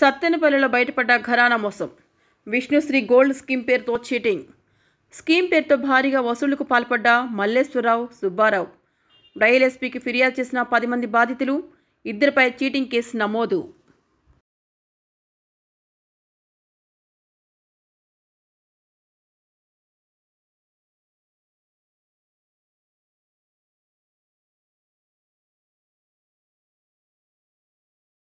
సత్తెనపల్లిలో బయటపడ్డ ఘరానా మోసం విష్ణుశ్రీ గోల్డ్ స్కీమ్ పేరుతో చీటింగ్ స్కీమ్ పేరుతో భారీగా వసూళ్లకు పాల్పడ్డ మల్లేశ్వరరావు సుబ్బారావు రైల్ ఎస్పీకి ఫిర్యాదు చేసిన పది మంది బాధితులు ఇద్దరిపై చీటింగ్ కేసు నమోదు